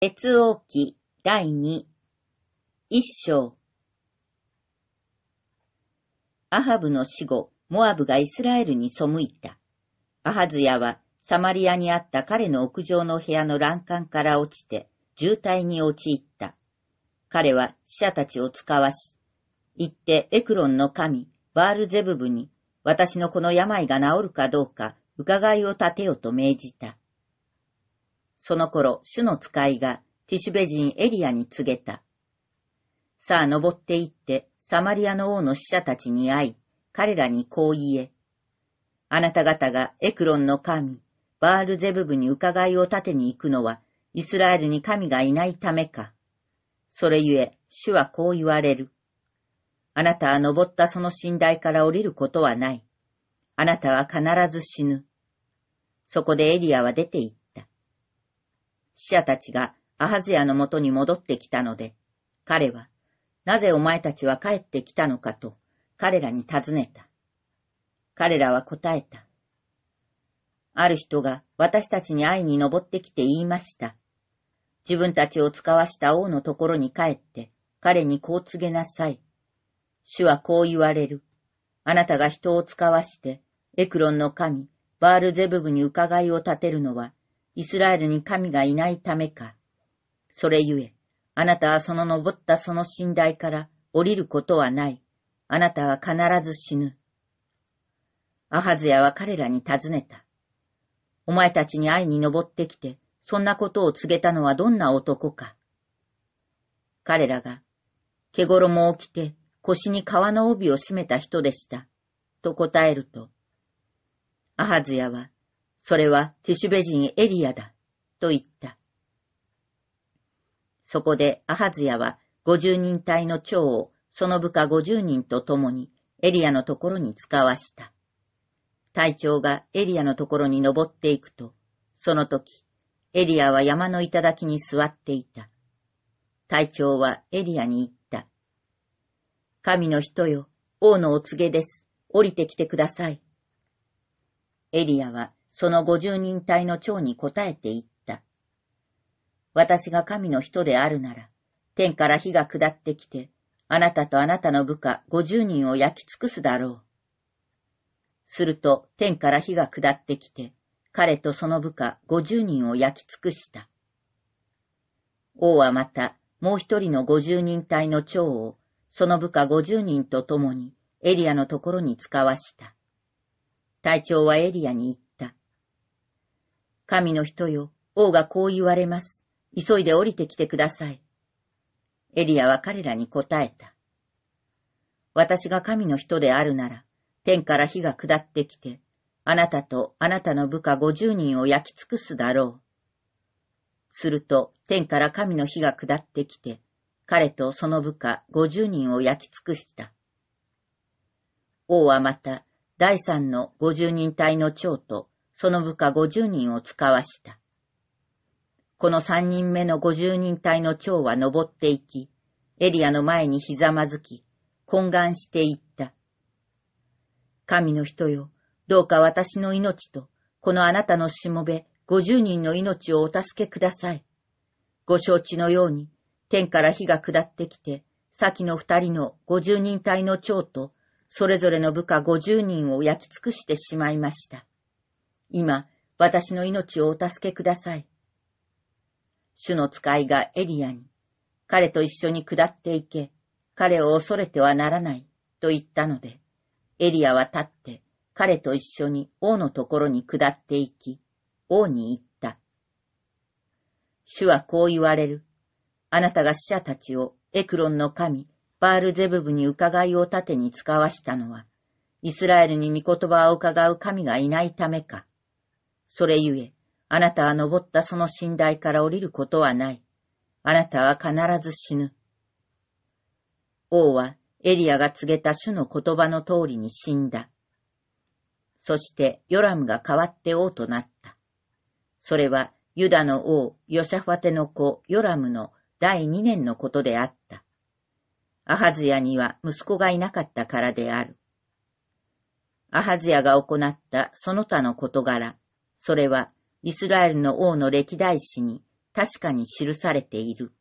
鉄王記第二、一章。アハブの死後、モアブがイスラエルに背いた。アハズヤはサマリアにあった彼の屋上の部屋の欄干から落ちて、渋滞に陥った。彼は死者たちを使わし、行ってエクロンの神、バールゼブブに、私のこの病が治るかどうか、伺いを立てよと命じた。その頃、主の使いがティシュベ人エリアに告げた。さあ、登って行って、サマリアの王の使者たちに会い、彼らにこう言え。あなた方がエクロンの神、バールゼブブに伺いを立てに行くのは、イスラエルに神がいないためか。それゆえ、主はこう言われる。あなたは登ったその寝台から降りることはない。あなたは必ず死ぬ。そこでエリアは出て行っ死者たちがアハズヤのもとに戻ってきたので、彼は、なぜお前たちは帰ってきたのかと彼らに尋ねた。彼らは答えた。ある人が私たちに会いに登ってきて言いました。自分たちを使わした王のところに帰って、彼にこう告げなさい。主はこう言われる。あなたが人を使わして、エクロンの神、バールゼブブに伺いを立てるのは、イスラエルに神がいないためか。それゆえ、あなたはその登ったその寝台から降りることはない。あなたは必ず死ぬ。アハズヤは彼らに尋ねた。お前たちに会いに登ってきて、そんなことを告げたのはどんな男か。彼らが、毛衣を着て腰に革の帯を締めた人でした、と答えると、アハズヤは、それはティシュベ人エリアだ、と言った。そこでアハズヤは五十人隊の長をその部下五十人と共にエリアのところに使わした。隊長がエリアのところに登っていくと、その時、エリアは山の頂に座っていた。隊長はエリアに言った。神の人よ、王のお告げです。降りてきてください。エリアはその五十人隊の長に答えていった。私が神の人であるなら、天から火が下ってきて、あなたとあなたの部下五十人を焼き尽くすだろう。すると天から火が下ってきて、彼とその部下五十人を焼き尽くした。王はまた、もう一人の五十人隊の長を、その部下五十人と共に、エリアのところに使わした。隊長はエリアに行っ神の人よ、王がこう言われます。急いで降りてきてください。エリアは彼らに答えた。私が神の人であるなら、天から火が下ってきて、あなたとあなたの部下五十人を焼き尽くすだろう。すると、天から神の火が下ってきて、彼とその部下五十人を焼き尽くした。王はまた、第三の五十人隊の長と、その部下50人を使わした。この3人目の50人隊の長は登っていき、エリアの前にひざまずき、懇願していった。神の人よ、どうか私の命と、このあなたのしもべ、50人の命をお助けください。ご承知のように、天から火が下ってきて、先の二人の50人隊の長と、それぞれの部下50人を焼き尽くしてしまいました。今、私の命をお助けください。主の使いがエリアに、彼と一緒に下っていけ、彼を恐れてはならない、と言ったので、エリアは立って、彼と一緒に王のところに下っていき、王に言った。主はこう言われる。あなたが死者たちをエクロンの神、バールゼブブに伺いを盾に使わしたのは、イスラエルに御言葉を伺う神がいないためか。それゆえ、あなたは登ったその寝台から降りることはない。あなたは必ず死ぬ。王はエリアが告げた主の言葉の通りに死んだ。そしてヨラムが代わって王となった。それはユダの王ヨシャファテの子ヨラムの第二年のことであった。アハズヤには息子がいなかったからである。アハズヤが行ったその他の事柄、それはイスラエルの王の歴代史に確かに記されている。